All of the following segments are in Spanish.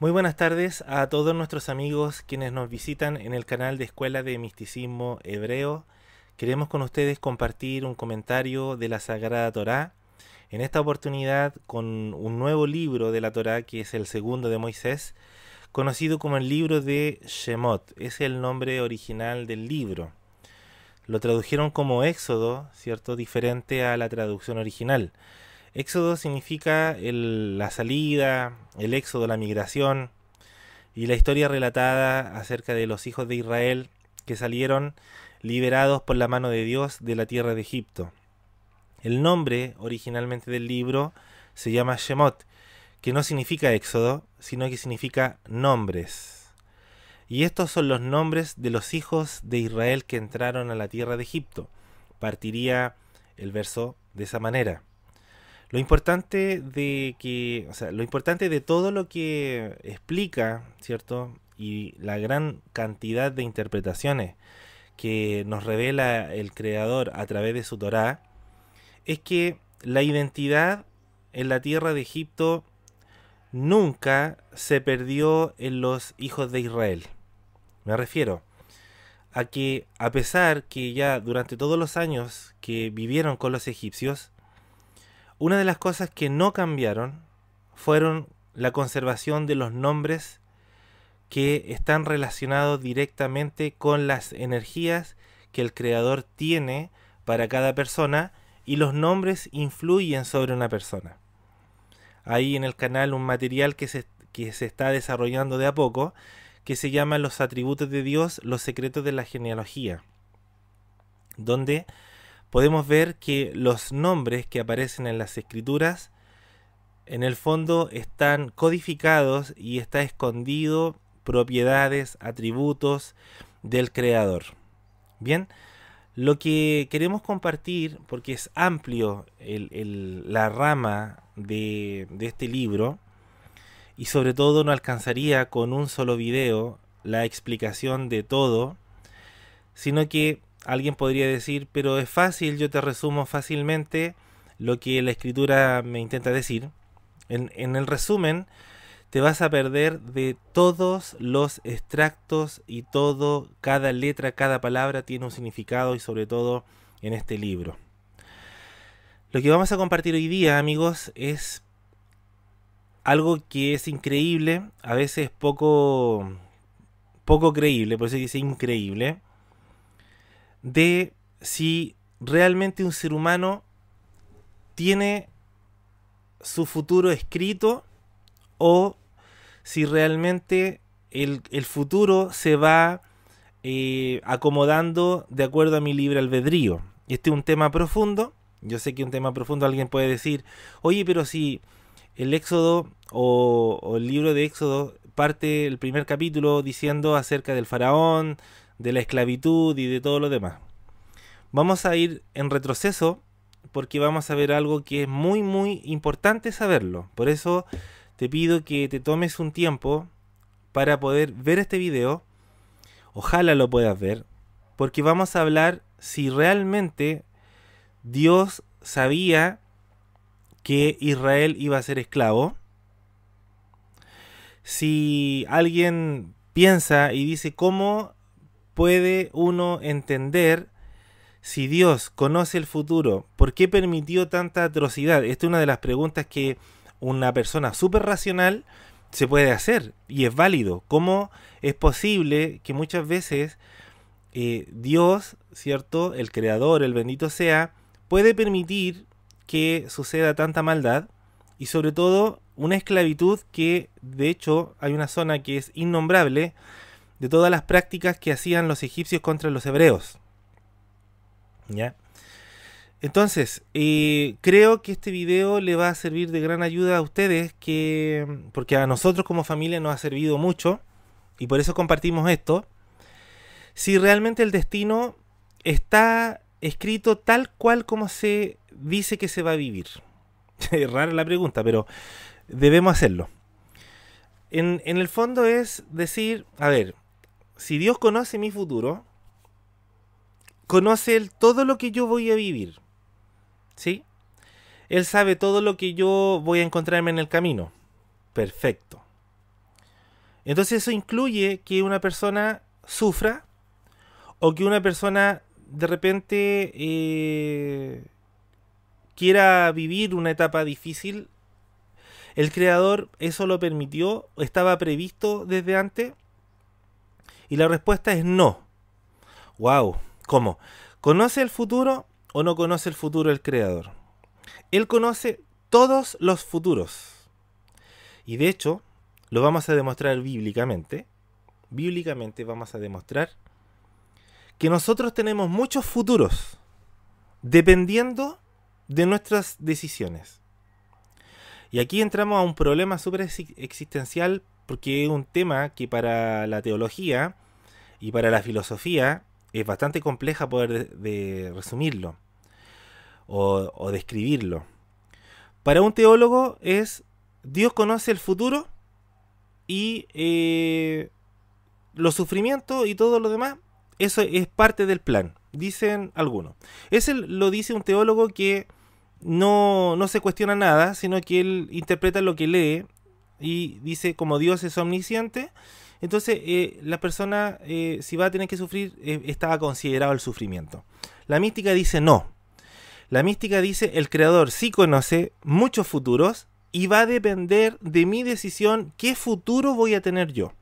Muy buenas tardes a todos nuestros amigos quienes nos visitan en el canal de Escuela de Misticismo Hebreo. Queremos con ustedes compartir un comentario de la Sagrada Torá. En esta oportunidad con un nuevo libro de la Torá que es el segundo de Moisés, conocido como el libro de Shemot. Es el nombre original del libro. Lo tradujeron como Éxodo, ¿cierto? Diferente a la traducción original. Éxodo significa la salida, el éxodo, la migración y la historia relatada acerca de los hijos de Israel que salieron liberados por la mano de Dios de la tierra de Egipto. El nombre originalmente del libro se llama Shemot, que no significa éxodo, sino que significa nombres. Y estos son los nombres de los hijos de Israel que entraron a la tierra de Egipto. Partiría el verso de esa manera. Lo importante de que, lo importante de todo lo que explica, ¿cierto? Y la gran cantidad de interpretaciones que nos revela el creador a través de su Torá es que la identidad en la tierra de Egipto nunca se perdió en los hijos de Israel. Me refiero a que a pesar que ya durante todos los años que vivieron con los egipcios, una de las cosas que no cambiaron fueron la conservación de los nombres que están relacionados directamente con las energías que el creador tiene para cada persona y los nombres influyen sobre una persona. Hay en el canal un material que se, que se está desarrollando de a poco que se llama Los atributos de Dios, los secretos de la genealogía, donde podemos ver que los nombres que aparecen en las escrituras en el fondo están codificados y está escondido propiedades, atributos del creador. Bien, lo que queremos compartir, porque es amplio la rama de, de este libro, y sobre todo no alcanzaría con un solo video la explicación de todo, sino que Alguien podría decir, pero es fácil, yo te resumo fácilmente lo que la escritura me intenta decir. En, el resumen, te vas a perder de todos los extractos y todo, cada letra, cada palabra tiene un significado y sobre todo en este libro. Lo que vamos a compartir hoy día, amigos, es algo que es increíble, a veces poco poco creíble, por eso dice increíble, de si realmente un ser humano tiene su futuro escrito o si realmente el, futuro se va eh, acomodando de acuerdo a mi libre albedrío. Este es un tema profundo. Yo sé que un tema profundo alguien puede decir, oye, pero si el Éxodo o, o el libro de Éxodo parte el primer capítulo diciendo acerca del faraón, de la esclavitud y de todo lo demás. Vamos a ir en retroceso porque vamos a ver algo que es muy muy importante saberlo. Por eso te pido que te tomes un tiempo para poder ver este video. Ojalá lo puedas ver. Porque vamos a hablar si realmente Dios sabía que Israel iba a ser esclavo. Si alguien piensa y dice, ¿cómo puede uno entender si Dios conoce el futuro, ¿por qué permitió tanta atrocidad? Esta es una de las preguntas que una persona súper racional se puede hacer y es válido. ¿Cómo es posible que muchas veces eh, Dios, ¿cierto? El Creador, el bendito sea, puede permitir que suceda tanta maldad y sobre todo una esclavitud que de hecho hay una zona que es innombrable de todas las prácticas que hacían los egipcios contra los hebreos. ¿Ya? Entonces, eh, creo que este video le va a servir de gran ayuda a ustedes, que, porque a nosotros como familia nos ha servido mucho, y por eso compartimos esto. Si realmente el destino está escrito tal cual como se dice que se va a vivir. Es rara la pregunta, pero debemos hacerlo. En, en el fondo es decir, a ver, si Dios conoce mi futuro, conoce Él todo lo que yo voy a vivir. ¿Sí? Él sabe todo lo que yo voy a encontrarme en el camino. Perfecto. Entonces eso incluye que una persona sufra o que una persona de repente eh, quiera vivir una etapa difícil. El creador eso lo permitió, estaba previsto desde antes y la respuesta es no. ¡Wow! ¿Cómo? ¿Conoce el futuro o no conoce el futuro el creador? Él conoce todos los futuros. Y de hecho, lo vamos a demostrar bíblicamente. Bíblicamente vamos a demostrar que nosotros tenemos muchos futuros dependiendo de nuestras decisiones. Y aquí entramos a un problema súper existencial porque es un tema que para la teología y para la filosofía es bastante compleja poder de, resumirlo o, describirlo. Para un teólogo es Dios conoce el futuro y eh, los sufrimientos y todo lo demás, eso es parte del plan, dicen algunos. Ese lo dice un teólogo que no, no se cuestiona nada, sino que él interpreta lo que lee y dice como Dios es omnisciente, entonces, eh, la persona, eh, si va a tener que sufrir, eh, estaba considerado el sufrimiento. La mística dice no. La mística dice, el creador sí conoce muchos futuros y va a depender de mi decisión qué futuro voy a tener yo.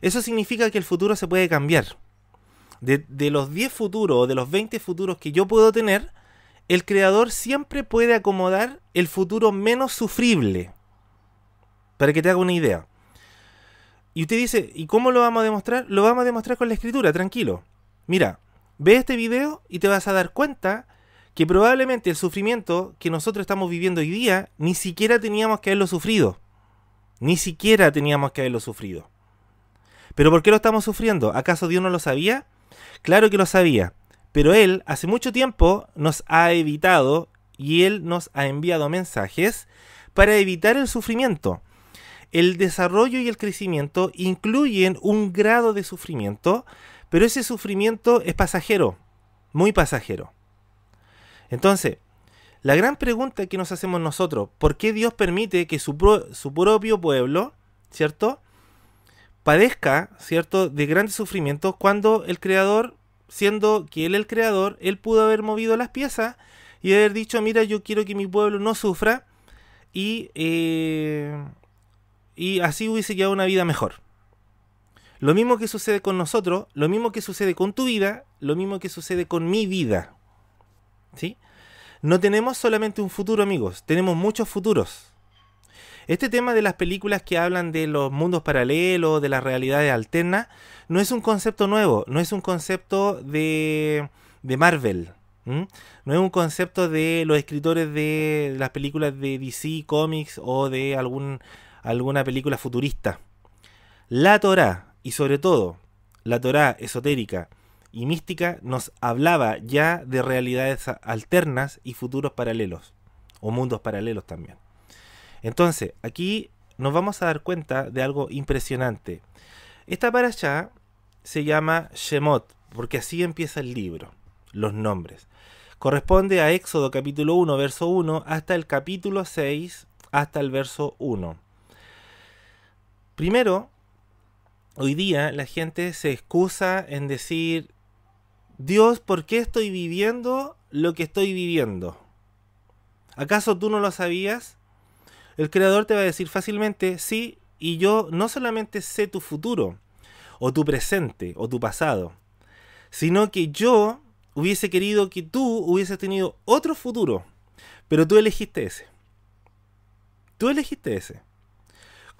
Eso significa que el futuro se puede cambiar. De, de los 10 futuros o de los 20 futuros que yo puedo tener, el creador siempre puede acomodar el futuro menos sufrible. Para que te haga una idea. Y usted dice, ¿y cómo lo vamos a demostrar? Lo vamos a demostrar con la escritura, tranquilo. Mira, ve este video y te vas a dar cuenta que probablemente el sufrimiento que nosotros estamos viviendo hoy día ni siquiera teníamos que haberlo sufrido. Ni siquiera teníamos que haberlo sufrido. ¿Pero por qué lo estamos sufriendo? ¿Acaso Dios no lo sabía? Claro que lo sabía, pero Él hace mucho tiempo nos ha evitado y Él nos ha enviado mensajes para evitar el sufrimiento el desarrollo y el crecimiento incluyen un grado de sufrimiento, pero ese sufrimiento es pasajero, muy pasajero. Entonces, la gran pregunta que nos hacemos nosotros, ¿por qué Dios permite que su, propio pueblo, ¿cierto? Padezca, ¿cierto?, de grandes sufrimientos cuando el Creador, siendo que Él el Creador, Él pudo haber movido las piezas y haber dicho, mira, yo quiero que mi pueblo no sufra y... Eh, y así hubiese quedado una vida mejor. Lo mismo que sucede con nosotros, lo mismo que sucede con tu vida, lo mismo que sucede con mi vida. ¿Sí? No tenemos solamente un futuro, amigos, tenemos muchos futuros. Este tema de las películas que hablan de los mundos paralelos, de las realidades alternas, no es un concepto nuevo, no es un concepto de, de Marvel, no es un concepto de los escritores de las películas de DC Comics o de algún alguna película futurista. La Torá, y sobre todo la Torá esotérica y mística, nos hablaba ya de realidades alternas y futuros paralelos, o mundos paralelos también. Entonces, aquí nos vamos a dar cuenta de algo impresionante. Esta para allá se llama Shemot, porque así empieza el libro, los nombres. Corresponde a Éxodo capítulo 1, verso 1, hasta el capítulo 6, hasta el verso 1. Primero, hoy día la gente se excusa en decir, Dios, ¿por qué estoy viviendo lo que estoy viviendo? ¿Acaso tú no lo sabías? El creador te va a decir fácilmente, sí, y yo no solamente sé tu futuro, o tu presente, o tu pasado, sino que yo hubiese querido que tú hubieses tenido otro futuro, pero tú elegiste ese. Tú elegiste ese.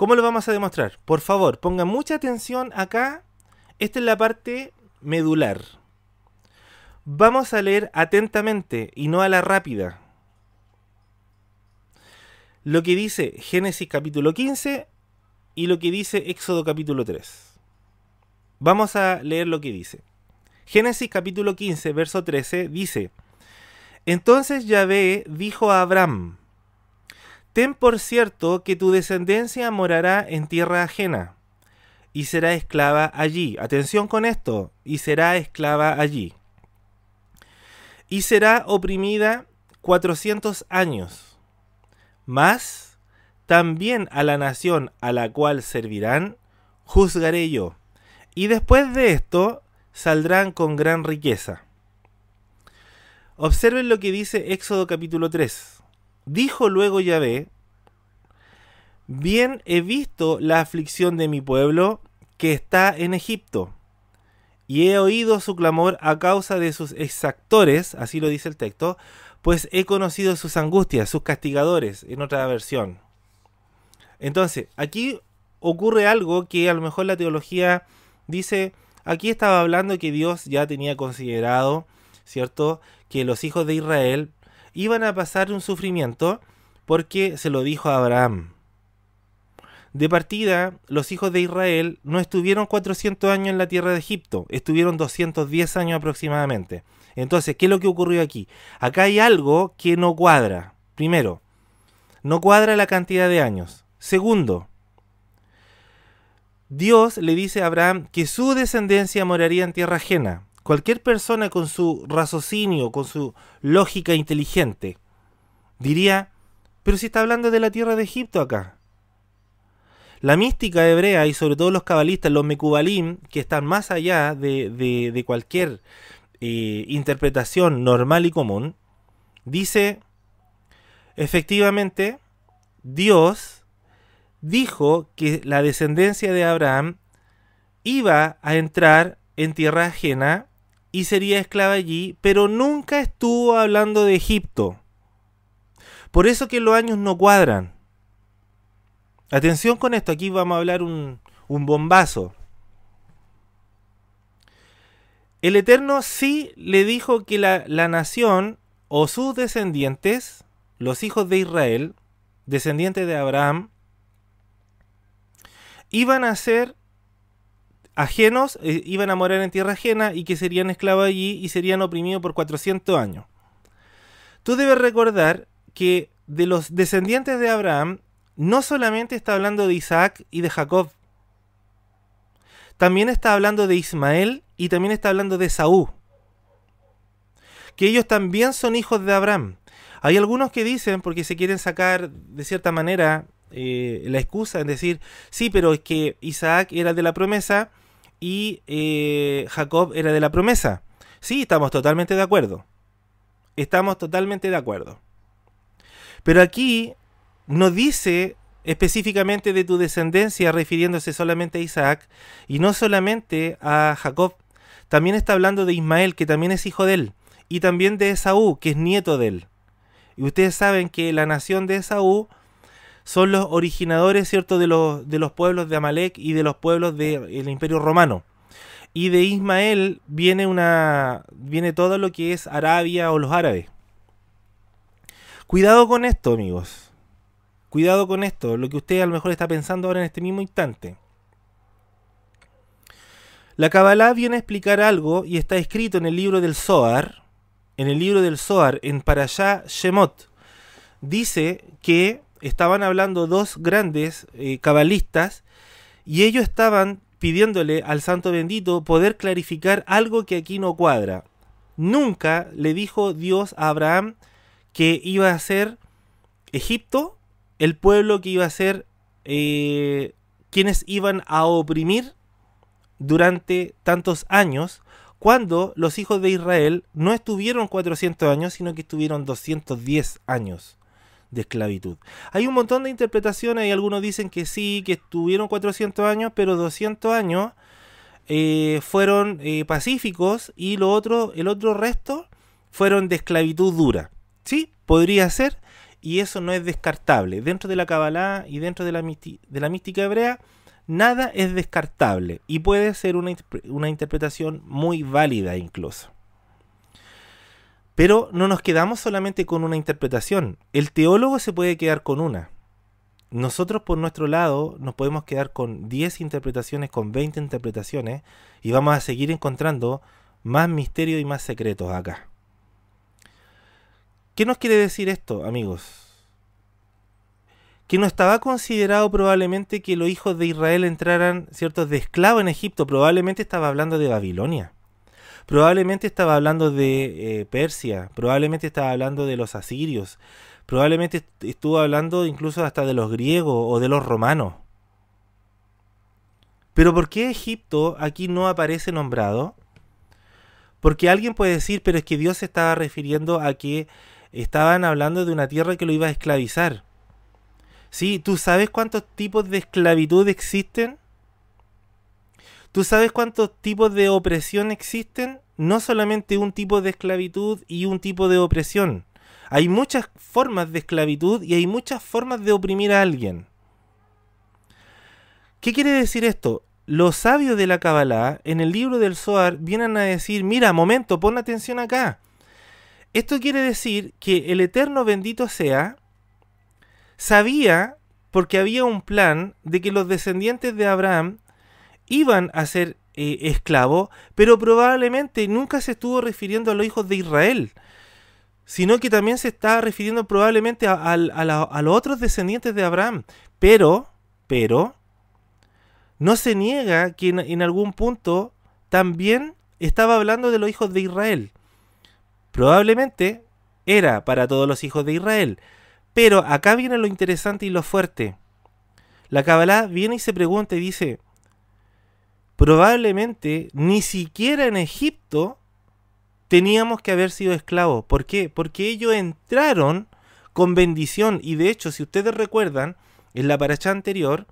¿Cómo lo vamos a demostrar? Por favor, pongan mucha atención acá. Esta es la parte medular. Vamos a leer atentamente y no a la rápida. Lo que dice Génesis capítulo 15 y lo que dice Éxodo capítulo 3. Vamos a leer lo que dice. Génesis capítulo 15, verso 13 dice, Entonces Yahvé dijo a Abraham, Ten por cierto que tu descendencia morará en tierra ajena y será esclava allí. Atención con esto, y será esclava allí. Y será oprimida 400 años. Más, también a la nación a la cual servirán, juzgaré yo. Y después de esto saldrán con gran riqueza. Observen lo que dice Éxodo capítulo 3. Dijo luego Yahvé, bien he visto la aflicción de mi pueblo que está en Egipto, y he oído su clamor a causa de sus exactores, así lo dice el texto, pues he conocido sus angustias, sus castigadores, en otra versión. Entonces, aquí ocurre algo que a lo mejor la teología dice, aquí estaba hablando que Dios ya tenía considerado, ¿cierto?, que los hijos de Israel iban a pasar un sufrimiento porque se lo dijo a Abraham. De partida, los hijos de Israel no estuvieron 400 años en la tierra de Egipto, estuvieron 210 años aproximadamente. Entonces, ¿qué es lo que ocurrió aquí? Acá hay algo que no cuadra. Primero, no cuadra la cantidad de años. Segundo, Dios le dice a Abraham que su descendencia moraría en tierra ajena cualquier persona con su raciocinio, con su lógica inteligente, diría, pero si está hablando de la tierra de Egipto acá. La mística hebrea y sobre todo los cabalistas, los mecubalim, que están más allá de, cualquier eh, interpretación normal y común, dice, efectivamente, Dios dijo que la descendencia de Abraham iba a entrar en tierra ajena y sería esclava allí, pero nunca estuvo hablando de Egipto. Por eso que los años no cuadran. Atención con esto, aquí vamos a hablar un, bombazo. El Eterno sí le dijo que la, la nación o sus descendientes, los hijos de Israel, descendientes de Abraham, iban a ser ajenos eh, iban a morar en tierra ajena y que serían esclavos allí y serían oprimidos por 400 años. Tú debes recordar que de los descendientes de Abraham, no solamente está hablando de Isaac y de Jacob, también está hablando de Ismael y también está hablando de Saúl. Que ellos también son hijos de Abraham. Hay algunos que dicen, porque se quieren sacar de cierta manera eh, la excusa, es decir, sí, pero es que Isaac era de la promesa y eh, Jacob era de la promesa. Sí, estamos totalmente de acuerdo. Estamos totalmente de acuerdo. Pero aquí no dice específicamente de tu descendencia refiriéndose solamente a Isaac y no solamente a Jacob. También está hablando de Ismael, que también es hijo de él, y también de Esaú, que es nieto de él. Y ustedes saben que la nación de Esaú son los originadores, ¿cierto?, de los, de los pueblos de Amalek y de los pueblos del Imperio Romano. Y de Ismael viene, una, viene todo lo que es Arabia o los árabes. Cuidado con esto, amigos. Cuidado con esto, lo que usted a lo mejor está pensando ahora en este mismo instante. La Kabbalah viene a explicar algo y está escrito en el libro del Zohar, en el libro del Zohar, en allá Shemot. Dice que estaban hablando dos grandes eh, cabalistas y ellos estaban pidiéndole al santo bendito poder clarificar algo que aquí no cuadra. Nunca le dijo Dios a Abraham que iba a ser Egipto el pueblo que iba a ser eh, quienes iban a oprimir durante tantos años cuando los hijos de Israel no estuvieron 400 años, sino que estuvieron 210 años de esclavitud. Hay un montón de interpretaciones y algunos dicen que sí, que estuvieron 400 años, pero 200 años eh, fueron eh, pacíficos y lo otro, el otro resto fueron de esclavitud dura. ¿Sí? Podría ser y eso no es descartable. Dentro de la Kabbalah y dentro de la, de la mística hebrea, nada es descartable y puede ser una interpretación muy válida incluso. Pero no nos quedamos solamente con una interpretación. El teólogo se puede quedar con una. Nosotros por nuestro lado nos podemos quedar con 10 interpretaciones, con 20 interpretaciones y vamos a seguir encontrando más misterios y más secretos acá. ¿Qué nos quiere decir esto, amigos? que no estaba considerado probablemente que los hijos de Israel entraran, ¿cierto?, de esclavo en Egipto, probablemente estaba hablando de Babilonia. Probablemente estaba hablando de eh, Persia, probablemente estaba hablando de los asirios, probablemente estuvo hablando incluso hasta de los griegos o de los romanos. Pero ¿por qué Egipto aquí no aparece nombrado? Porque alguien puede decir, pero es que Dios se estaba refiriendo a que estaban hablando de una tierra que lo iba a esclavizar. Sí, ¿tú sabes cuántos tipos de esclavitud existen? ¿Tú sabes cuántos tipos de opresión existen? No solamente un tipo de esclavitud y un tipo de opresión. Hay muchas formas de esclavitud y hay muchas formas de oprimir a alguien. ¿Qué quiere decir esto? Los sabios de la Kabbalah en el libro del Zohar vienen a decir, mira, momento, pon atención acá. Esto quiere decir que el eterno bendito sea sabía, porque había un plan, de que los descendientes de Abraham iban a ser eh, esclavos, pero probablemente nunca se estuvo refiriendo a los hijos de Israel, sino que también se está refiriendo probablemente a, los otros descendientes de Abraham. Pero, pero, no se niega que en, en algún punto también estaba hablando de los hijos de Israel. Probablemente era para todos los hijos de Israel. Pero acá viene lo interesante y lo fuerte. La Kabbalah viene y se pregunta y dice, probablemente ni siquiera en Egipto teníamos que haber sido esclavos. ¿Por qué? Porque ellos entraron con bendición. Y de hecho, si ustedes recuerdan, en la paracha anterior,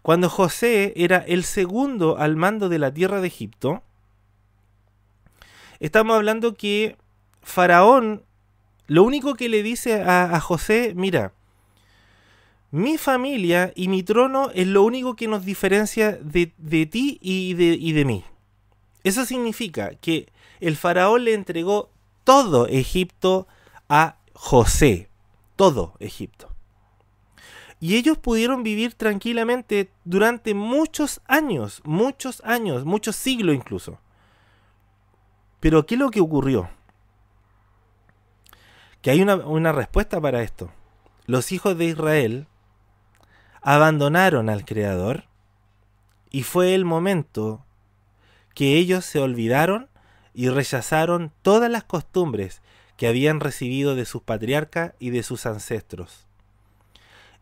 cuando José era el segundo al mando de la tierra de Egipto, estamos hablando que Faraón lo único que le dice a, José, mira, mi familia y mi trono es lo único que nos diferencia de, ti y de, de mí. Eso significa que el faraón le entregó todo Egipto a José, todo Egipto. Y ellos pudieron vivir tranquilamente durante muchos años, muchos años, muchos siglos incluso. Pero ¿qué es lo que ocurrió? Que hay una respuesta para esto. Los hijos de Israel abandonaron al Creador y fue el momento que ellos se olvidaron y rechazaron todas las costumbres que habían recibido de sus patriarcas y de sus ancestros.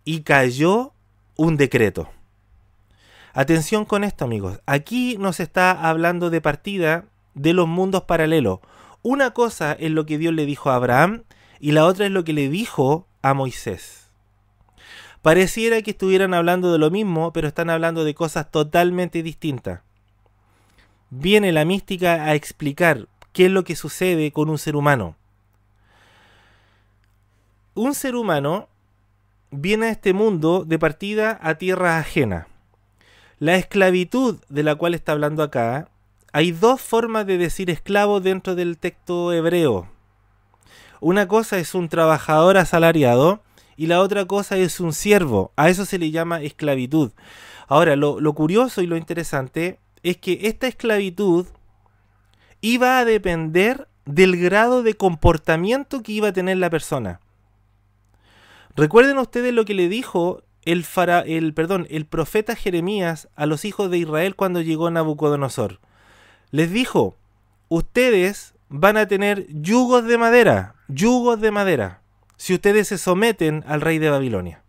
Y cayó un decreto. Atención con esto amigos, aquí nos está hablando de partida de los mundos paralelos. Una cosa es lo que Dios le dijo a Abraham y la otra es lo que le dijo a Moisés. Pareciera que estuvieran hablando de lo mismo, pero están hablando de cosas totalmente distintas. Viene la mística a explicar qué es lo que sucede con un ser humano. Un ser humano viene a este mundo de partida a tierra ajena. La esclavitud de la cual está hablando acá, hay dos formas de decir esclavo dentro del texto hebreo. Una cosa es un trabajador asalariado y la otra cosa es un siervo. A eso se le llama esclavitud. Ahora, lo, curioso y lo interesante es que esta esclavitud iba a depender del grado de comportamiento que iba a tener la persona. Recuerden ustedes lo que le dijo el, fara, el, perdón, el profeta Jeremías a los hijos de Israel cuando llegó Nabucodonosor. Les dijo, ustedes van a tener yugos de madera, yugos de madera si ustedes se someten al rey de Babilonia.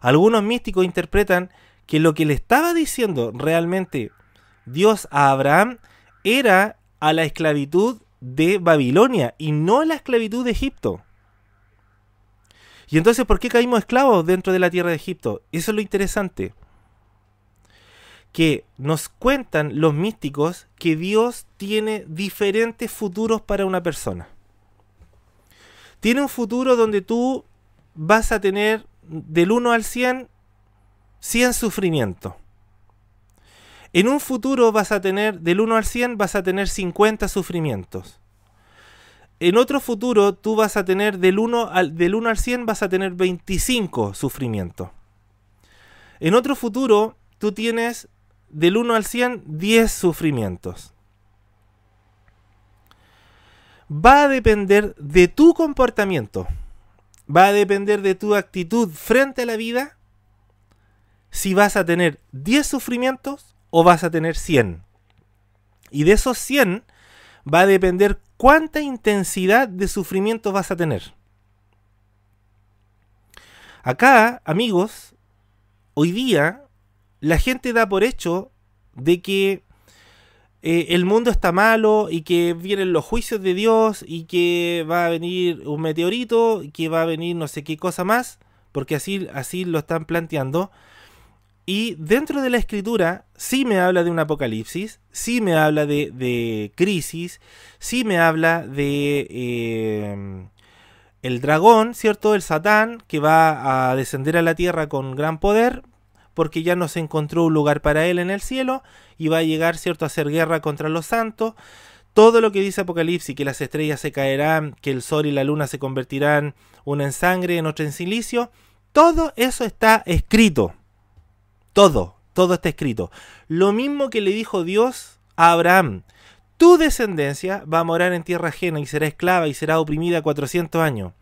Algunos místicos interpretan que lo que le estaba diciendo realmente Dios a Abraham era a la esclavitud de Babilonia y no a la esclavitud de Egipto. Y entonces, ¿por qué caímos esclavos dentro de la tierra de Egipto? Eso es lo interesante. Que nos cuentan los místicos que Dios tiene diferentes futuros para una persona tiene un futuro donde tú vas a tener del 1 al 100, 100 sufrimiento. En un futuro vas a tener, del 1 al 100, vas a tener 50 sufrimientos. En otro futuro tú vas a tener del 1 al, del 1 al 100, vas a tener 25 sufrimientos. En otro futuro tú tienes del 1 al 100, 10 sufrimientos va a depender de tu comportamiento, va a depender de tu actitud frente a la vida, si vas a tener 10 sufrimientos o vas a tener 100. Y de esos 100 va a depender cuánta intensidad de sufrimiento vas a tener. Acá, amigos, hoy día la gente da por hecho de que eh, el mundo está malo y que vienen los juicios de Dios y que va a venir un meteorito y que va a venir no sé qué cosa más, porque así, así lo están planteando. Y dentro de la escritura sí me habla de un apocalipsis, sí me habla de, crisis, sí me habla de eh, el dragón, ¿cierto? El satán que va a descender a la tierra con gran poder, porque ya no se encontró un lugar para él en el cielo y va a llegar, ¿cierto?, a hacer guerra contra los santos. Todo lo que dice Apocalipsis, que las estrellas se caerán, que el sol y la luna se convertirán una en sangre, en otra en silicio, todo eso está escrito. Todo, todo está escrito. Lo mismo que le dijo Dios a Abraham. Tu descendencia va a morar en tierra ajena y será esclava y será oprimida 400 años.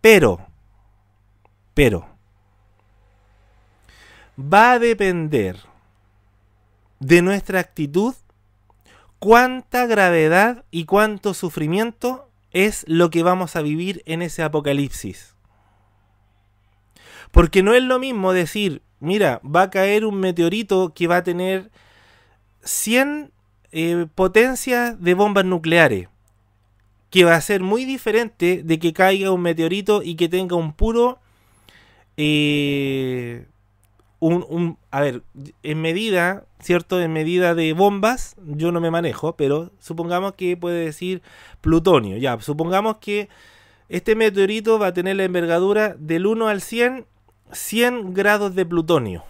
Pero, pero, va a depender de nuestra actitud cuánta gravedad y cuánto sufrimiento es lo que vamos a vivir en ese apocalipsis. Porque no es lo mismo decir, mira, va a caer un meteorito que va a tener 100 eh, potencias de bombas nucleares, que va a ser muy diferente de que caiga un meteorito y que tenga un puro... Eh, un, a ver, en medida, ¿cierto? En medida de bombas, yo no me manejo, pero supongamos que puede decir plutonio, ya, supongamos que este meteorito va a tener la envergadura del 1 al 100, 100 grados de plutonio.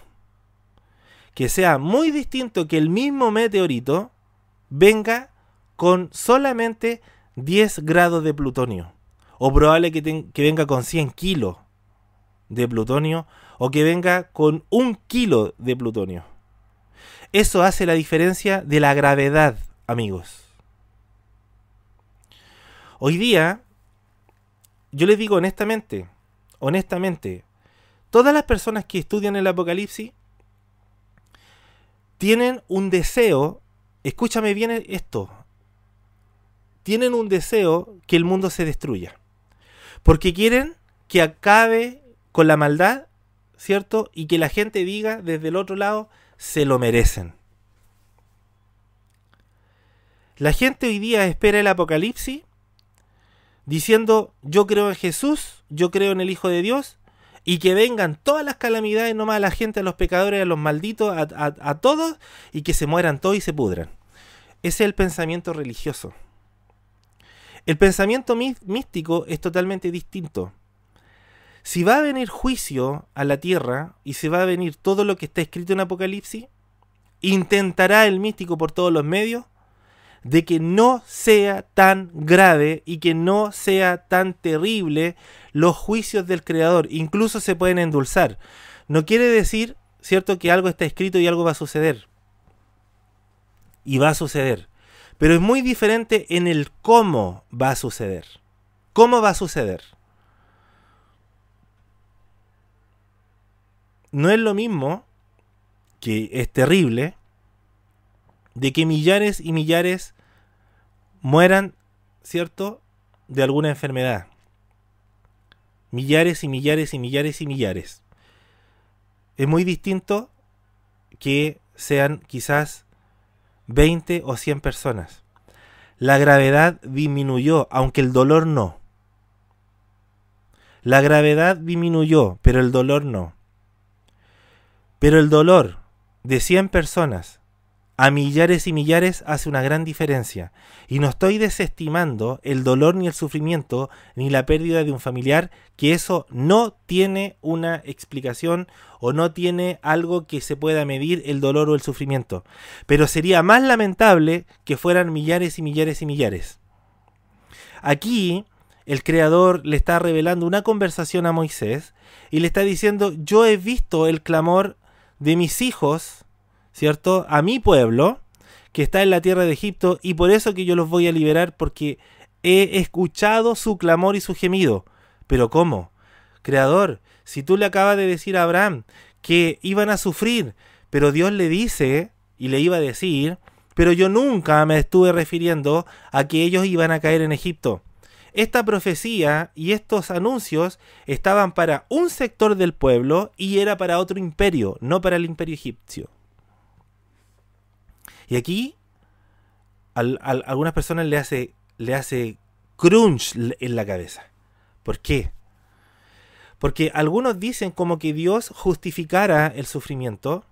Que sea muy distinto que el mismo meteorito venga con solamente 10 grados de plutonio. O probable que, que venga con 100 kilos de plutonio o que venga con un kilo de plutonio. Eso hace la diferencia de la gravedad, amigos. Hoy día, yo les digo honestamente, honestamente, todas las personas que estudian el Apocalipsis tienen un deseo, escúchame bien esto, tienen un deseo que el mundo se destruya, porque quieren que acabe con la maldad ¿cierto? Y que la gente diga desde el otro lado, se lo merecen. La gente hoy día espera el apocalipsis diciendo, yo creo en Jesús, yo creo en el Hijo de Dios, y que vengan todas las calamidades más a la gente, a los pecadores, a los malditos, a, a todos, y que se mueran todos y se pudran. Ese es el pensamiento religioso. El pensamiento místico es totalmente distinto si va a venir juicio a la tierra y se va a venir todo lo que está escrito en Apocalipsis, intentará el místico por todos los medios de que no sea tan grave y que no sea tan terrible los juicios del Creador. Incluso se pueden endulzar. No quiere decir, ¿cierto?, que algo está escrito y algo va a suceder. Y va a suceder. Pero es muy diferente en el cómo va a suceder. ¿Cómo va a suceder? no es lo mismo, que es terrible, de que millares y millares mueran, ¿cierto?, de alguna enfermedad. Millares y millares y millares y millares. Es muy distinto que sean quizás 20 o 100 personas. La gravedad disminuyó, aunque el dolor no. La gravedad disminuyó, pero el dolor no. Pero el dolor de 100 personas a millares y millares hace una gran diferencia. Y no estoy desestimando el dolor ni el sufrimiento ni la pérdida de un familiar, que eso no tiene una explicación o no tiene algo que se pueda medir el dolor o el sufrimiento. Pero sería más lamentable que fueran millares y millares y millares. Aquí el Creador le está revelando una conversación a Moisés y le está diciendo, yo he visto el clamor de mis hijos, ¿cierto? A mi pueblo, que está en la tierra de Egipto, y por eso que yo los voy a liberar, porque he escuchado su clamor y su gemido. Pero ¿cómo? Creador, si tú le acabas de decir a Abraham que iban a sufrir, pero Dios le dice, y le iba a decir, pero yo nunca me estuve refiriendo a que ellos iban a caer en Egipto. Esta profecía y estos anuncios estaban para un sector del pueblo y era para otro imperio, no para el imperio egipcio. Y aquí a algunas personas le hace, le hace crunch en la cabeza. ¿Por qué? Porque algunos dicen como que Dios justificara el sufrimiento,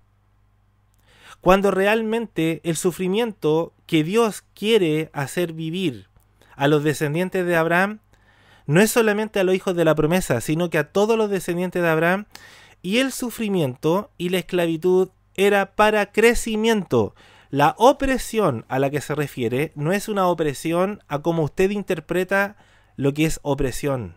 cuando realmente el sufrimiento que Dios quiere hacer vivir a los descendientes de Abraham, no es solamente a los hijos de la promesa, sino que a todos los descendientes de Abraham, y el sufrimiento y la esclavitud era para crecimiento. La opresión a la que se refiere no es una opresión a como usted interpreta lo que es opresión.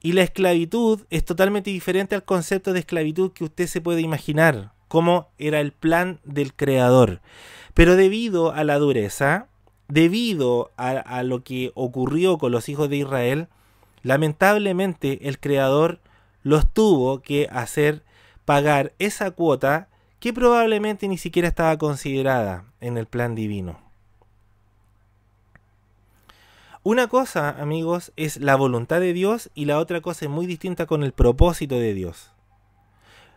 Y la esclavitud es totalmente diferente al concepto de esclavitud que usted se puede imaginar, como era el plan del creador. Pero debido a la dureza, debido a, lo que ocurrió con los hijos de Israel, lamentablemente el Creador los tuvo que hacer pagar esa cuota que probablemente ni siquiera estaba considerada en el plan divino. Una cosa, amigos, es la voluntad de Dios y la otra cosa es muy distinta con el propósito de Dios.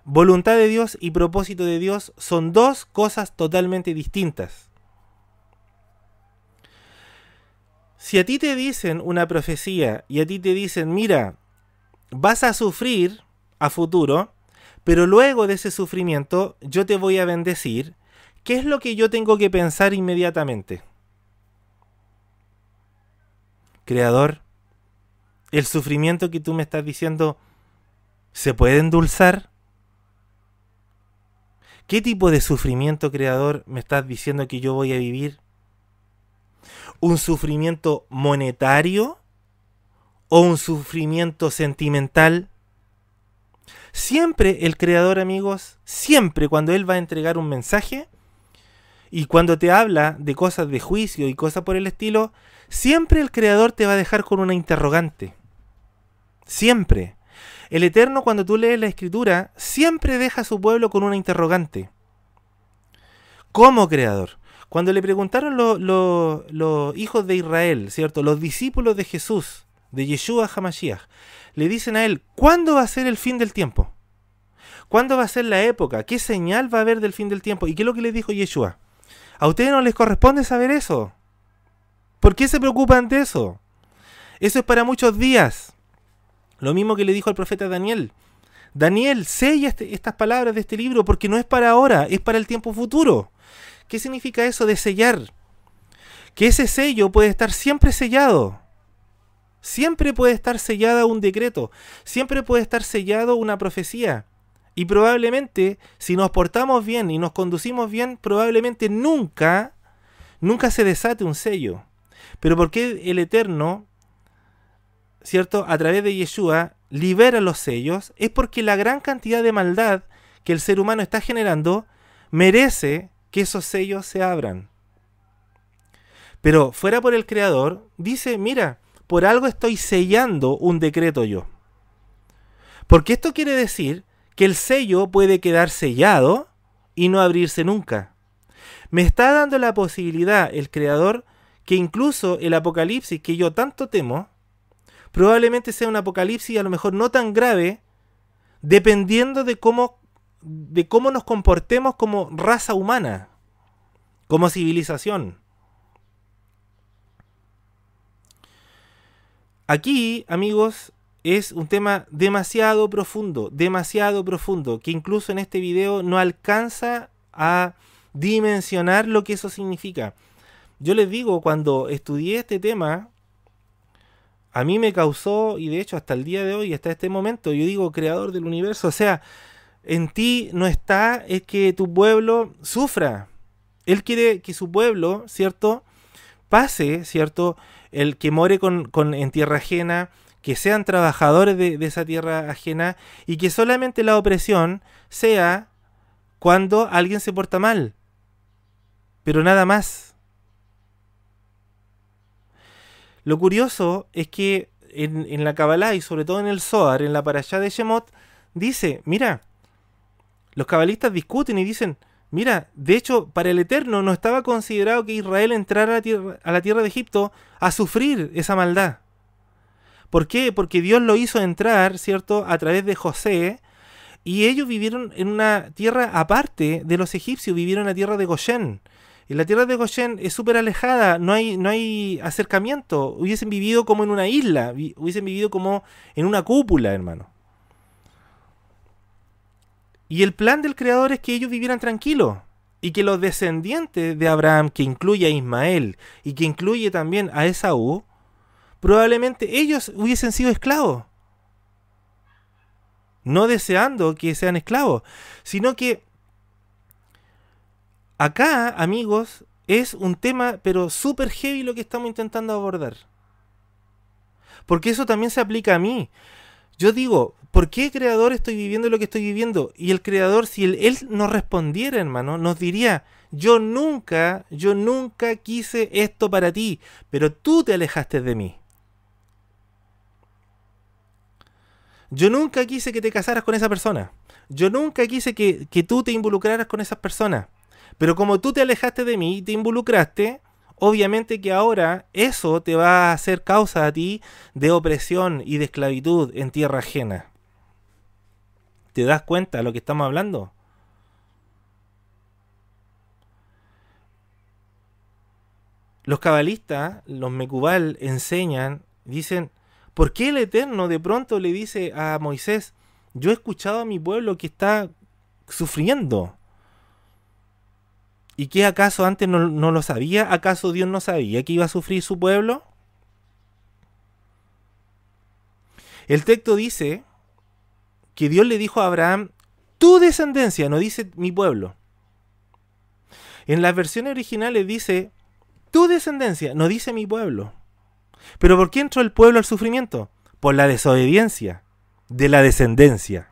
Voluntad de Dios y propósito de Dios son dos cosas totalmente distintas. Si a ti te dicen una profecía y a ti te dicen, mira, vas a sufrir a futuro, pero luego de ese sufrimiento yo te voy a bendecir, ¿qué es lo que yo tengo que pensar inmediatamente? Creador, el sufrimiento que tú me estás diciendo, ¿se puede endulzar? ¿Qué tipo de sufrimiento, Creador, me estás diciendo que yo voy a vivir? ¿Un sufrimiento monetario o un sufrimiento sentimental? Siempre el creador, amigos, siempre cuando él va a entregar un mensaje y cuando te habla de cosas de juicio y cosas por el estilo, siempre el creador te va a dejar con una interrogante. Siempre. El Eterno cuando tú lees la escritura, siempre deja a su pueblo con una interrogante. ¿Cómo creador? Cuando le preguntaron los hijos de Israel, ¿cierto? Los discípulos de Jesús, de Yeshua Hamashiach, le dicen a él, ¿cuándo va a ser el fin del tiempo? ¿Cuándo va a ser la época? ¿Qué señal va a haber del fin del tiempo? ¿Y qué es lo que le dijo Yeshua? A ustedes no les corresponde saber eso. ¿Por qué se preocupan de eso? Eso es para muchos días. Lo mismo que le dijo el profeta Daniel. Daniel, sella este, estas palabras de este libro porque no es para ahora, es para el tiempo futuro. ¿Qué significa eso de sellar? Que ese sello puede estar siempre sellado. Siempre puede estar sellada un decreto, siempre puede estar sellado una profecía. Y probablemente, si nos portamos bien y nos conducimos bien, probablemente nunca, nunca se desate un sello. Pero ¿por qué el Eterno, ¿cierto? A través de Yeshua, libera los sellos, es porque la gran cantidad de maldad que el ser humano está generando merece que esos sellos se abran. Pero fuera por el Creador, dice, mira, por algo estoy sellando un decreto yo. Porque esto quiere decir que el sello puede quedar sellado y no abrirse nunca. Me está dando la posibilidad el Creador que incluso el apocalipsis que yo tanto temo, probablemente sea un apocalipsis a lo mejor no tan grave, dependiendo de cómo de cómo nos comportemos como raza humana, como civilización. Aquí, amigos, es un tema demasiado profundo, demasiado profundo, que incluso en este video no alcanza a dimensionar lo que eso significa. Yo les digo, cuando estudié este tema, a mí me causó, y de hecho hasta el día de hoy, hasta este momento, yo digo creador del universo, o sea, en ti no está es que tu pueblo sufra. Él quiere que su pueblo, ¿cierto? Pase, ¿cierto? El que more con, en tierra ajena, que sean trabajadores de, esa tierra ajena y que solamente la opresión sea cuando alguien se porta mal, pero nada más. Lo curioso es que en, en la Kabbalah y sobre todo en el Zohar, en la Parashá de Shemot, dice, mira, los cabalistas discuten y dicen, mira, de hecho, para el Eterno no estaba considerado que Israel entrara a la tierra, de Egipto a sufrir esa maldad. ¿Por qué? Porque Dios lo hizo entrar, ¿cierto?, a través de José, y ellos vivieron en una tierra aparte de los egipcios, vivieron en la tierra de Goshen. Y la tierra de Goshen es súper alejada, no hay, no hay acercamiento. Hubiesen vivido como en una isla, hubiesen vivido como en una cúpula, hermano. Y el plan del Creador es que ellos vivieran tranquilos y que los descendientes de Abraham, que incluye a Ismael y que incluye también a Esaú, probablemente ellos hubiesen sido esclavos. No deseando que sean esclavos, sino que acá, amigos, es un tema, pero súper heavy lo que estamos intentando abordar. Porque eso también se aplica a mí. Yo digo, ¿por qué creador estoy viviendo lo que estoy viviendo? Y el creador, si él, él nos respondiera, hermano, nos diría, yo nunca, yo nunca quise esto para ti, pero tú te alejaste de mí. Yo nunca quise que te casaras con esa persona. Yo nunca quise que, que tú te involucraras con esas personas. Pero como tú te alejaste de mí y te involucraste, obviamente que ahora eso te va a hacer causa a ti de opresión y de esclavitud en tierra ajena. ¿Te das cuenta de lo que estamos hablando? Los cabalistas, los mecubal, enseñan, dicen, ¿por qué el Eterno de pronto le dice a Moisés, yo he escuchado a mi pueblo que está sufriendo? ¿Y qué acaso antes no, no, lo sabía? ¿Acaso Dios no sabía que iba a sufrir su pueblo? El texto dice que Dios le dijo a Abraham, tu descendencia, no dice mi pueblo. En las versiones originales dice, tu descendencia, no dice mi pueblo. Pero ¿por qué entró el pueblo al sufrimiento? Por la desobediencia de la descendencia.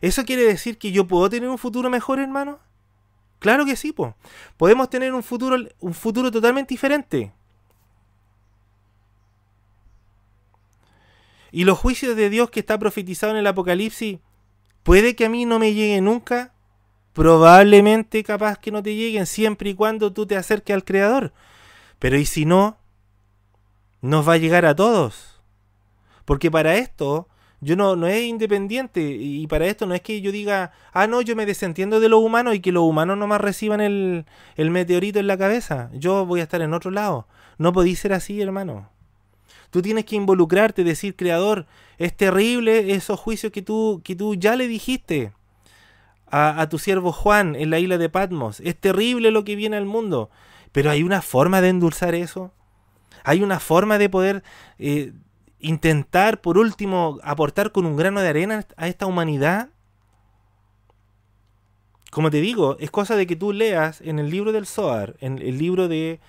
¿Eso quiere decir que yo puedo tener un futuro mejor, hermano? Claro que sí, podemos tener un futuro, un futuro totalmente diferente. Y los juicios de Dios que está profetizado en el Apocalipsis, puede que a mí no me llegue nunca, probablemente capaz que no te lleguen siempre y cuando tú te acerques al Creador. Pero ¿y si no? Nos va a llegar a todos. Porque para esto yo no, no es independiente y para esto no es que yo diga, ah, no, yo me desentiendo de los humanos y que los humanos más reciban el, el meteorito en la cabeza. Yo voy a estar en otro lado. No podéis ser así, hermano. Tú tienes que involucrarte, decir, creador, es terrible esos juicios que tú, que tú ya le dijiste a, tu siervo Juan en la isla de Patmos. Es terrible lo que viene al mundo. Pero hay una forma de endulzar eso. Hay una forma de poder eh, intentar, por último, aportar con un grano de arena a esta humanidad. Como te digo, es cosa de que tú leas en el libro del Zohar, en el libro de,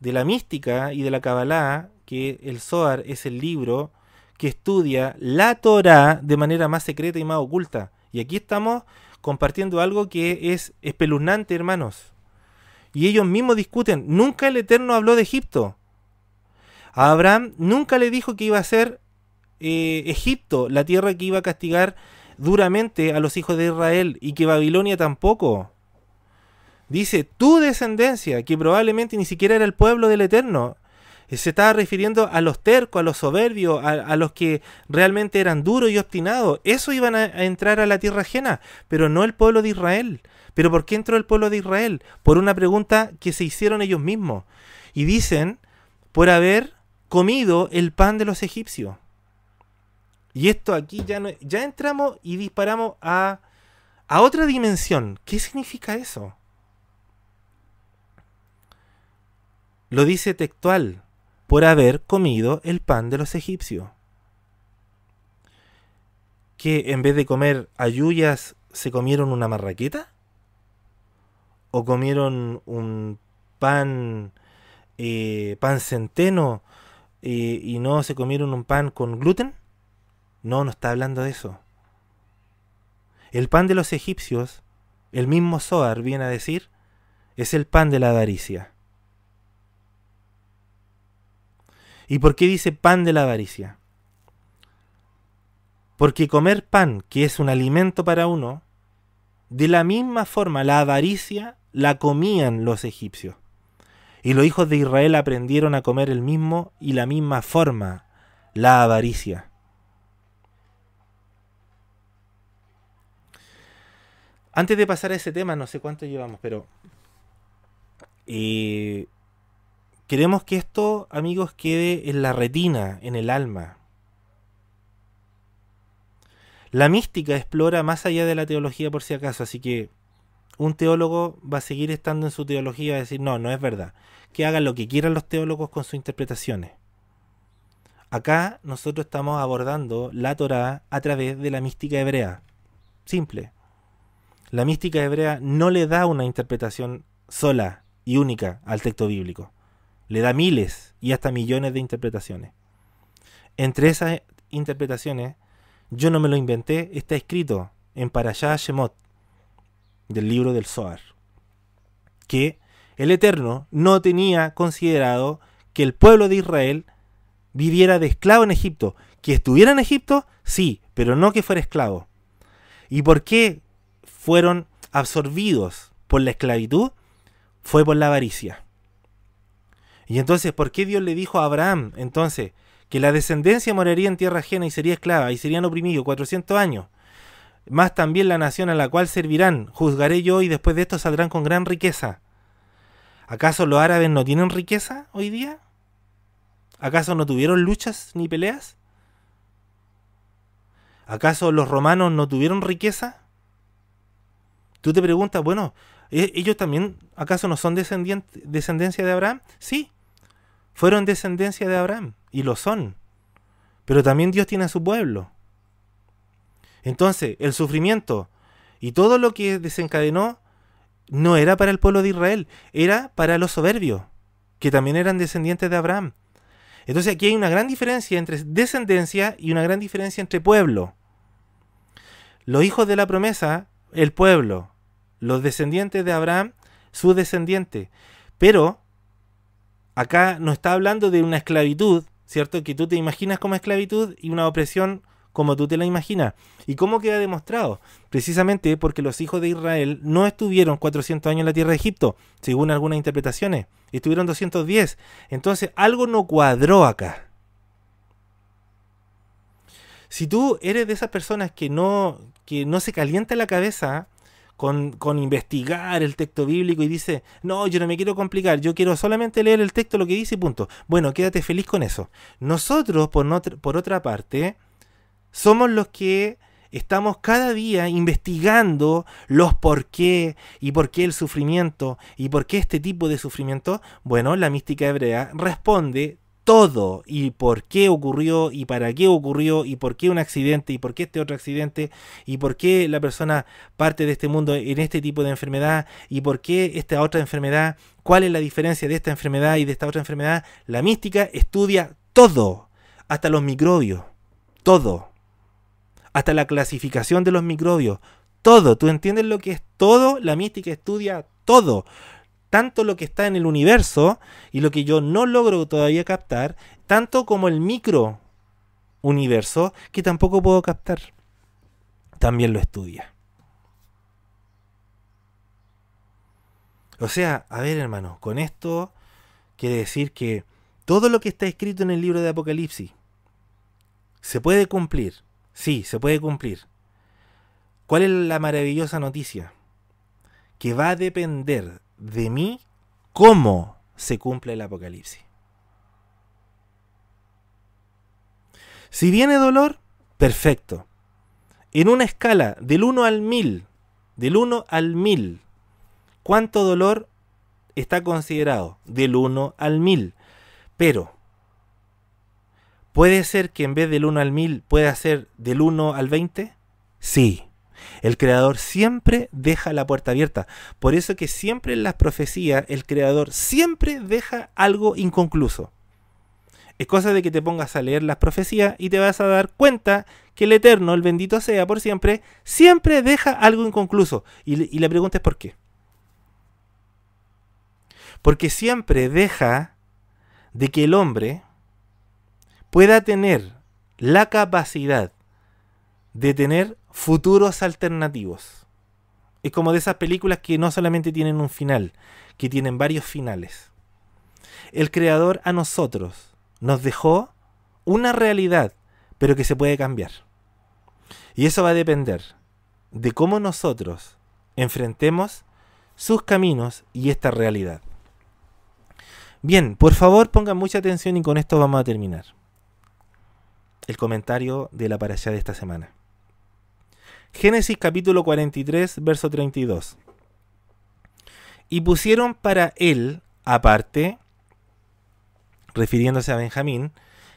de la mística y de la Kabbalah, que el Zohar es el libro que estudia la Torah de manera más secreta y más oculta. Y aquí estamos compartiendo algo que es espeluznante, hermanos. Y ellos mismos discuten, nunca el Eterno habló de Egipto. A Abraham nunca le dijo que iba a ser eh, Egipto la tierra que iba a castigar duramente a los hijos de Israel y que Babilonia tampoco. Dice, tu descendencia, que probablemente ni siquiera era el pueblo del Eterno, eh, se estaba refiriendo a los tercos, a los soberbios, a, los que realmente eran duros y obstinados. Eso iban a, entrar a la tierra ajena, pero no el pueblo de Israel. ¿Pero por qué entró el pueblo de Israel? Por una pregunta que se hicieron ellos mismos. Y dicen, por haber comido el pan de los egipcios. Y esto aquí ya, ya entramos y disparamos a, a otra dimensión. ¿Qué significa eso? Lo dice textual por haber comido el pan de los egipcios. ¿Que en vez de comer ayuyas se comieron una marraqueta? ¿O comieron un pan, eh, pan centeno eh, y no se comieron un pan con gluten? No, no está hablando de eso. El pan de los egipcios, el mismo Zohar viene a decir, es el pan de la avaricia. ¿Y por qué dice pan de la avaricia? Porque comer pan, que es un alimento para uno, de la misma forma la avaricia la comían los egipcios. Y los hijos de Israel aprendieron a comer el mismo y la misma forma, la avaricia. Antes de pasar a ese tema, no sé cuánto llevamos, pero... Eh, Queremos que esto, amigos, quede en la retina, en el alma. La mística explora más allá de la teología por si acaso, así que un teólogo va a seguir estando en su teología y va a decir, no, no es verdad. Que hagan lo que quieran los teólogos con sus interpretaciones. Acá nosotros estamos abordando la Torá a través de la mística hebrea. Simple. La mística hebrea no le da una interpretación sola y única al texto bíblico le da miles y hasta millones de interpretaciones. Entre esas interpretaciones, yo no me lo inventé, está escrito en Parashah Shemot, del libro del Zohar, que el Eterno no tenía considerado que el pueblo de Israel viviera de esclavo en Egipto. Que estuviera en Egipto, sí, pero no que fuera esclavo. ¿Y por qué fueron absorbidos por la esclavitud? Fue por la avaricia. Y entonces, ¿por qué Dios le dijo a Abraham entonces que la descendencia moraría en tierra ajena y sería esclava y serían oprimidos 400 años? Más también la nación a la cual servirán, juzgaré yo y después de esto saldrán con gran riqueza. ¿Acaso los árabes no tienen riqueza hoy día? ¿Acaso no tuvieron luchas ni peleas? ¿Acaso los romanos no tuvieron riqueza? Tú te preguntas, bueno, ¿e-, ¿ellos también acaso no son descendencia de Abraham? Sí, fueron descendencia de Abraham y lo son. Pero también Dios tiene a su pueblo. Entonces, el sufrimiento y todo lo que desencadenó no era para el pueblo de Israel, era para los soberbios, que también eran descendientes de Abraham. Entonces aquí hay una gran diferencia entre descendencia y una gran diferencia entre pueblo. Los hijos de la promesa, el pueblo, los descendientes de Abraham, su descendiente. Pero acá no está hablando de una esclavitud, ¿cierto? Que tú te imaginas como esclavitud y una opresión como tú te la imaginas. ¿Y cómo queda demostrado? Precisamente porque los hijos de Israel no estuvieron 400 años en la tierra de Egipto, según algunas interpretaciones. Estuvieron 210. Entonces, algo no cuadró acá. Si tú eres de esas personas que no, que no se calienta la cabeza con, investigar el texto bíblico y dice, no, yo no me quiero complicar, yo quiero solamente leer el texto, lo que dice y punto. Bueno, quédate feliz con eso. Nosotros, por, por otra parte, somos los que estamos cada día investigando los por qué y por qué el sufrimiento y por qué este tipo de sufrimiento. Bueno, la mística hebrea responde todo y por qué ocurrió y para qué ocurrió y por qué un accidente y por qué este otro accidente y por qué la persona parte de este mundo en este tipo de enfermedad y por qué esta otra enfermedad, cuál es la diferencia de esta enfermedad y de esta otra enfermedad. La mística estudia todo, hasta los microbios, todo, hasta la clasificación de los microbios, todo. ¿Tú entiendes lo que es todo? La mística estudia todo tanto lo que está en el universo y lo que yo no logro todavía captar, tanto como el micro universo que tampoco puedo captar. También lo estudia. O sea, a ver hermano, con esto quiere decir que todo lo que está escrito en el libro de Apocalipsis se puede cumplir. Sí, se puede cumplir. ¿Cuál es la maravillosa noticia? Que va a depender de mí cómo se cumple el apocalipsis. Si viene dolor, perfecto. En una escala del 1 al 1000, del 1 al 1000, ¿cuánto dolor está considerado? Del 1 al 1000. Pero puede ser que en vez del 1 al 1000 pueda ser del 1 al 20? Sí. El creador siempre deja la puerta abierta. Por eso que siempre en las profecías el creador siempre deja algo inconcluso. Es cosa de que te pongas a leer las profecías y te vas a dar cuenta que el Eterno, el bendito sea por siempre, siempre deja algo inconcluso. Y, y la pregunta es por qué. Porque siempre deja de que el hombre pueda tener la capacidad de tener futuros alternativos. Es como de esas películas que no solamente tienen un final, que tienen varios finales. El creador a nosotros nos dejó una realidad, pero que se puede cambiar. Y eso va a depender de cómo nosotros enfrentemos sus caminos y esta realidad. Bien, por favor pongan mucha atención y con esto vamos a terminar. El comentario de la para de esta semana. Génesis capítulo 43, verso 32. Y pusieron para él aparte, refiriéndose a Benjamín,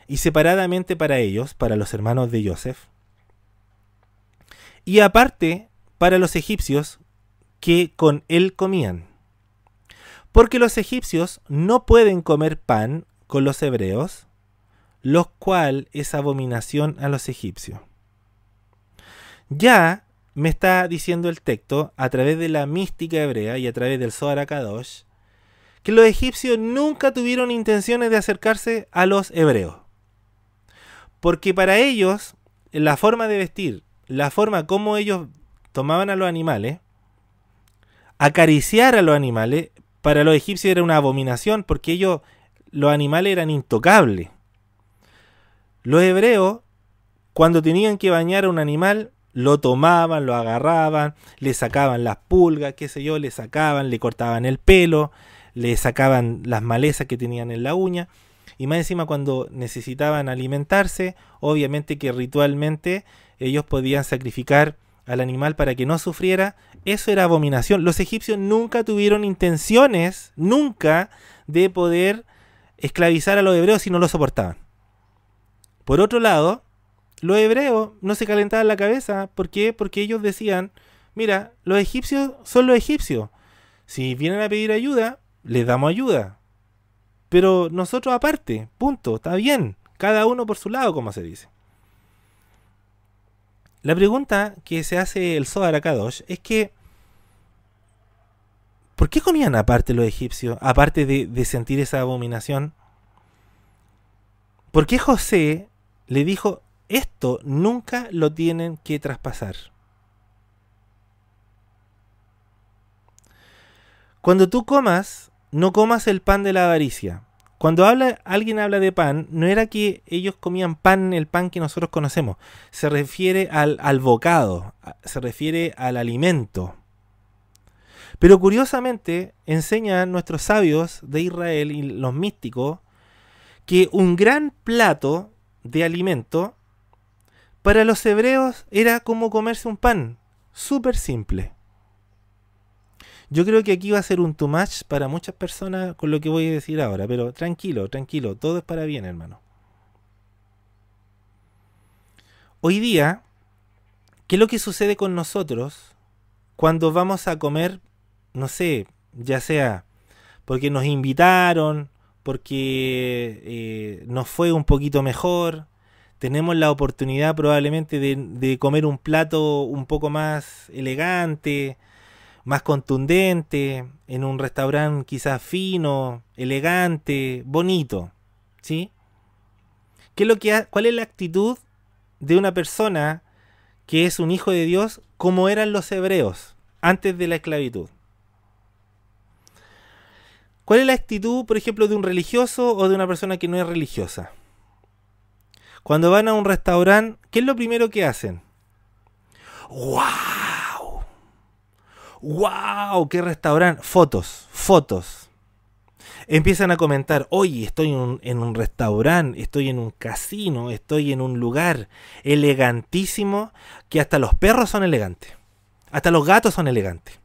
y separadamente para ellos, para los hermanos de Joseph, y aparte para los egipcios que con él comían. Porque los egipcios no pueden comer pan con los hebreos, lo cual es abominación a los egipcios. Ya me está diciendo el texto, a través de la mística hebrea y a través del Zohar que los egipcios nunca tuvieron intenciones de acercarse a los hebreos. Porque para ellos, la forma de vestir, la forma como ellos tomaban a los animales, acariciar a los animales, para los egipcios era una abominación porque ellos, los animales eran intocables. Los hebreos, cuando tenían que bañar a un animal, lo tomaban, lo agarraban, le sacaban las pulgas, qué sé yo, le sacaban, le cortaban el pelo, le sacaban las malezas que tenían en la uña. Y más encima cuando necesitaban alimentarse, obviamente que ritualmente ellos podían sacrificar al animal para que no sufriera, eso era abominación. Los egipcios nunca tuvieron intenciones, nunca, de poder esclavizar a los hebreos si no lo soportaban. Por otro lado, los hebreos no se calentaban la cabeza. ¿Por qué? Porque ellos decían, mira, los egipcios son los egipcios. Si vienen a pedir ayuda, les damos ayuda. Pero nosotros aparte, punto, está bien. Cada uno por su lado, como se dice. La pregunta que se hace el Zohar Kadosh es que ¿por qué comían aparte los egipcios, aparte de, de sentir esa abominación? ¿Por qué José le dijo, esto nunca lo tienen que traspasar. Cuando tú comas, no comas el pan de la avaricia. Cuando habla, alguien habla de pan, no era que ellos comían pan, el pan que nosotros conocemos. Se refiere al, al bocado, se refiere al alimento. Pero curiosamente enseñan nuestros sabios de Israel y los místicos que un gran plato de alimento para los hebreos era como comerse un pan, súper simple. Yo creo que aquí va a ser un too much para muchas personas con lo que voy a decir ahora, pero tranquilo, tranquilo, todo es para bien, hermano. Hoy día, ¿qué es lo que sucede con nosotros cuando vamos a comer, no sé, ya sea porque nos invitaron, porque eh, nos fue un poquito mejor, tenemos la oportunidad probablemente de, comer un plato un poco más elegante, más contundente, en un restaurante quizás fino, elegante, bonito. ¿Sí? ¿Qué lo que ¿Cuál es la actitud de una persona que es un hijo de Dios como eran los hebreos antes de la esclavitud? ¿Cuál es la actitud, por ejemplo, de un religioso o de una persona que no es religiosa? Cuando van a un restaurante, ¿qué es lo primero que hacen? ¡Wow! ¡Wow! ¡Qué restaurante! Fotos, fotos. Empiezan a comentar, oye, estoy en un, restaurante, estoy en un casino, estoy en un lugar elegantísimo, que hasta los perros son elegantes, hasta los gatos son elegantes.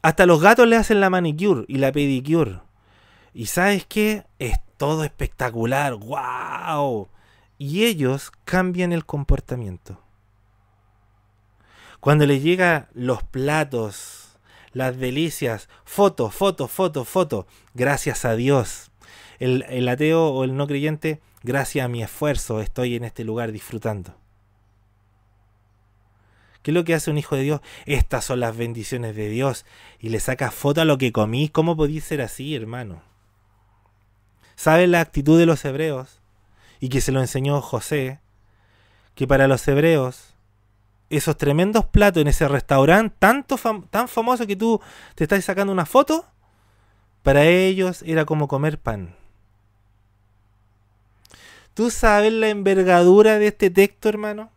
Hasta los gatos le hacen la manicure y la pedicure. Y sabes qué? Es todo espectacular, wow. Y ellos cambian el comportamiento. Cuando les llegan los platos, las delicias, foto, foto, foto, foto, gracias a Dios. El, ateo o el no creyente, gracias a mi esfuerzo estoy en este lugar disfrutando. ¿Qué es lo que hace un hijo de Dios? Estas son las bendiciones de Dios. Y le saca foto a lo que comí. ¿Cómo podía ser así, hermano? Sabe la actitud de los hebreos y que se lo enseñó José, que para los hebreos esos tremendos platos en ese restaurante tan famoso que tú te estás sacando una foto, para ellos era como comer pan. ¿Tú sabes la envergadura de este texto, hermano?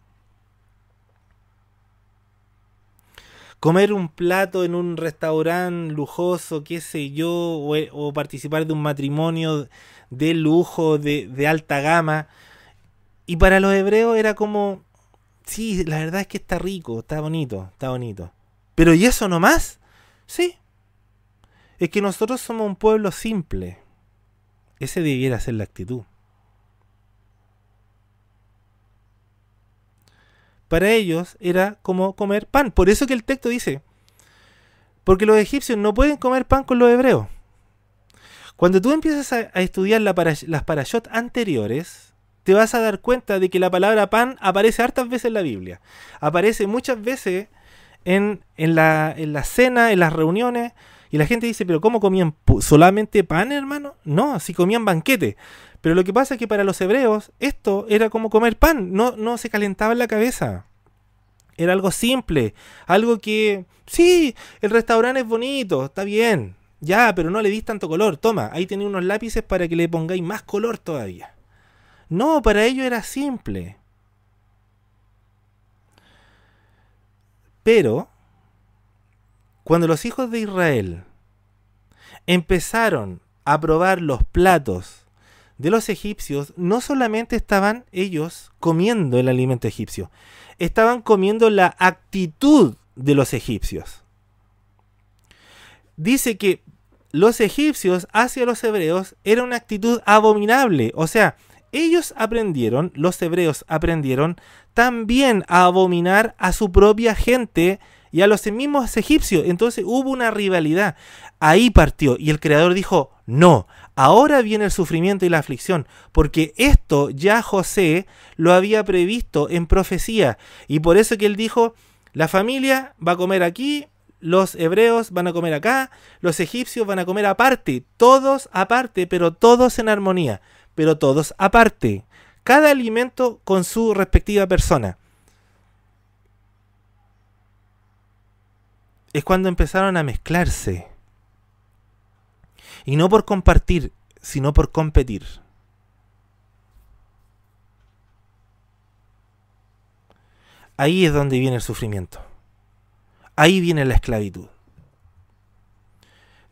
comer un plato en un restaurante lujoso, qué sé yo, o, eh, participar de un matrimonio de lujo, de, alta gama. Y para los hebreos era como, sí, la verdad es que está rico, está bonito, está bonito. Pero ¿y eso nomás? Sí. Es que nosotros somos un pueblo simple. Ese debiera ser la actitud. para ellos era como comer pan. Por eso que el texto dice, porque los egipcios no pueden comer pan con los hebreos. Cuando tú empiezas a, estudiar las parashot anteriores, te vas a dar cuenta de que la palabra pan aparece hartas veces en la Biblia. Aparece muchas veces en, en, la, en la cena, en las reuniones, y la gente dice, pero ¿cómo comían solamente pan, hermano? No, si comían banquete. Pero lo que pasa es que para los hebreos esto era como comer pan, no, no se calentaba en la cabeza. Era algo simple, algo que, sí, el restaurante es bonito, está bien, ya, pero no le dis tanto color, toma, ahí tenéis unos lápices para que le pongáis más color todavía. No, para ello era simple. Pero, cuando los hijos de Israel empezaron a probar los platos de los egipcios, no solamente estaban ellos comiendo el alimento egipcio, estaban comiendo la actitud de los egipcios. Dice que los egipcios hacia los hebreos era una actitud abominable, o sea, ellos aprendieron, los hebreos aprendieron también a abominar a su propia gente y a los mismos egipcios. Entonces hubo una rivalidad. Ahí partió y el creador dijo, no, Ahora viene el sufrimiento y la aflicción, porque esto ya José lo había previsto en profecía. Y por eso que él dijo, la familia va a comer aquí, los hebreos van a comer acá, los egipcios van a comer aparte, todos aparte, pero todos en armonía, pero todos aparte. Cada alimento con su respectiva persona. Es cuando empezaron a mezclarse y no por compartir, sino por competir. Ahí es donde viene el sufrimiento. Ahí viene la esclavitud.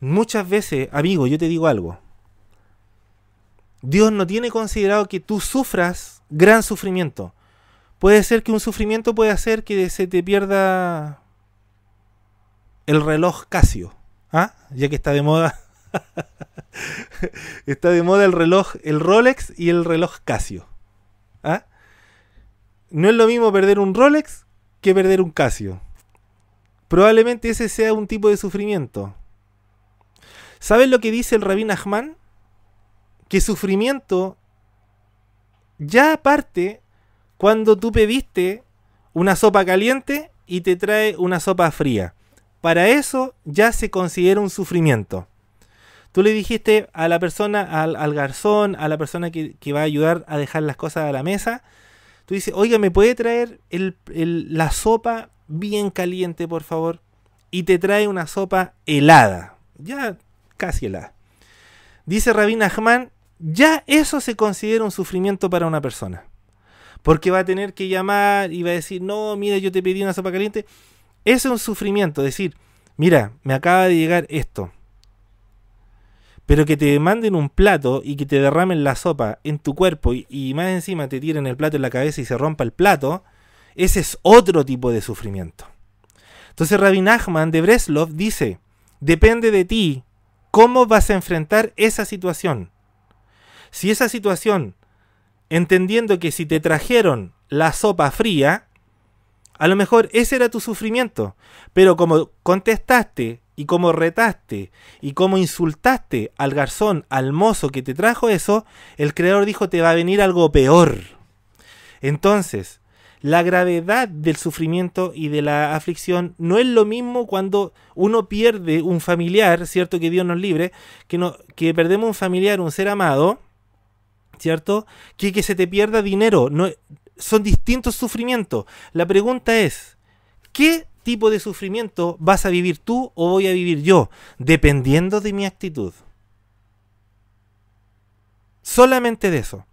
Muchas veces, amigo, yo te digo algo. Dios no tiene considerado que tú sufras gran sufrimiento. Puede ser que un sufrimiento puede hacer que se te pierda el reloj Casio, ¿ah? ya que está de moda Está de moda el reloj, el Rolex y el reloj Casio. ¿Ah? No es lo mismo perder un Rolex que perder un Casio. Probablemente ese sea un tipo de sufrimiento. ¿Sabes lo que dice el Rabin Nachman? Que sufrimiento ya aparte cuando tú pediste una sopa caliente y te trae una sopa fría. Para eso ya se considera un sufrimiento. Tú le dijiste a la persona, al, garzón, a la persona que, va a ayudar a dejar las cosas a la mesa, tú dices, oiga, ¿me puede traer la sopa bien caliente, por favor? Y te trae una sopa helada, ya casi helada. Dice Rabin Ahmad, ya eso se considera un sufrimiento para una persona. Porque va a tener que llamar y va a decir, no, mira, yo te pedí una sopa caliente. Eso es un sufrimiento, decir, mira, me acaba de llegar esto. Pero que te manden un plato y que te derramen la sopa en tu cuerpo y, más encima te tiren el plato en la cabeza y se rompa el plato, ese es otro tipo de sufrimiento. Entonces Rabin Nachman de Breslov dice, depende de ti cómo vas a enfrentar esa situación. Si esa situación, entendiendo que si te trajeron la sopa fría, a lo mejor ese era tu sufrimiento, pero como contestaste y como retaste y como insultaste al garzón, al mozo que te trajo eso, el creador dijo te va a venir algo peor. Entonces, la gravedad del sufrimiento y de la aflicción no es lo mismo cuando uno pierde un familiar, ¿cierto? Que Dios nos libre, que, no, que perdemos un familiar, un ser amado, ¿cierto? Que que se te pierda dinero. No, son distintos sufrimientos. La pregunta es, ¿qué tipo de sufrimiento vas a vivir tú o voy a vivir yo, dependiendo de mi actitud. Solamente de eso.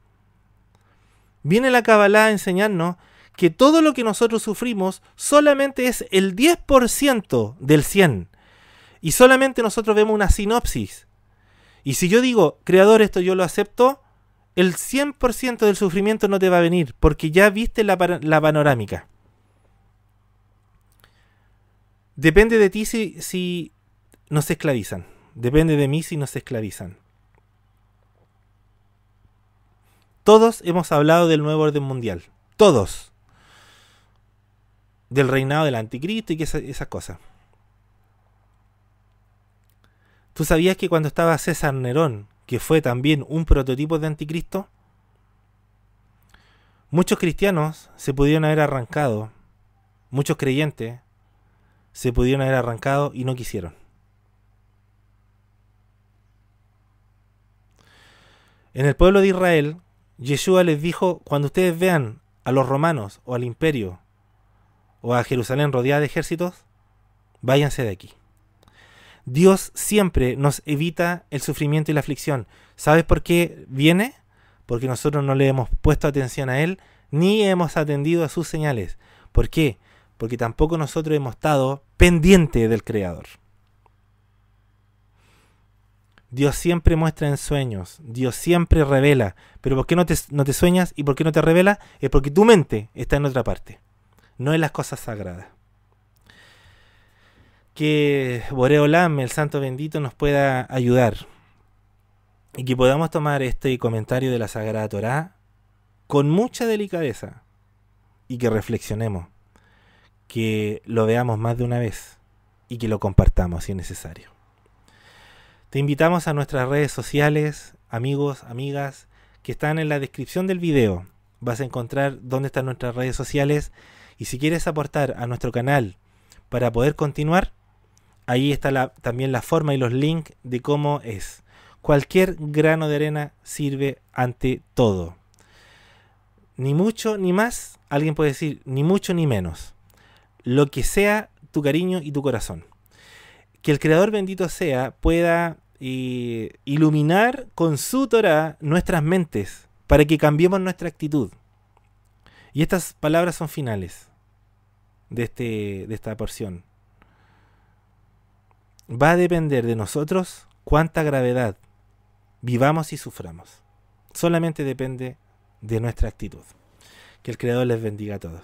Viene la Kabbalah a enseñarnos que todo lo que nosotros sufrimos solamente es el 10% del 100. Y solamente nosotros vemos una sinopsis. Y si yo digo, creador, esto yo lo acepto, el 100% del sufrimiento no te va a venir, porque ya viste la, la panorámica. Depende de ti si, si nos esclavizan. Depende de mí si nos esclavizan. Todos hemos hablado del nuevo orden mundial. Todos. Del reinado del anticristo y esas cosas. ¿Tú sabías que cuando estaba César Nerón, que fue también un prototipo de anticristo, muchos cristianos se pudieron haber arrancado, muchos creyentes, se pudieron haber arrancado y no quisieron. En el pueblo de Israel, Yeshua les dijo, cuando ustedes vean a los romanos o al imperio o a Jerusalén rodeada de ejércitos, váyanse de aquí. Dios siempre nos evita el sufrimiento y la aflicción. ¿Sabes por qué viene? Porque nosotros no le hemos puesto atención a Él ni hemos atendido a sus señales. ¿Por qué? porque tampoco nosotros hemos estado pendiente del Creador. Dios siempre muestra en sueños, Dios siempre revela, pero ¿por qué no te, sueñas y por qué no te revela? Es porque tu mente está en otra parte, no en las cosas sagradas. Que Boreolam, el Santo Bendito, nos pueda ayudar y que podamos tomar este comentario de la Sagrada Torá con mucha delicadeza y que reflexionemos que lo veamos más de una vez y que lo compartamos si es necesario. Te invitamos a nuestras redes sociales, amigos, amigas, que están en la descripción del video. Vas a encontrar dónde están nuestras redes sociales y si quieres aportar a nuestro canal para poder continuar, ahí está también la forma y los links de cómo es. Cualquier grano de arena sirve ante todo. Ni mucho ni más, alguien puede decir, ni mucho ni menos lo que sea tu cariño y tu corazón. Que el Creador bendito sea pueda eh, iluminar con su Torah nuestras mentes para que cambiemos nuestra actitud. Y estas palabras son finales de, este, de esta porción. Va a depender de nosotros cuánta gravedad vivamos y suframos. Solamente depende de nuestra actitud. Que el Creador les bendiga a todos.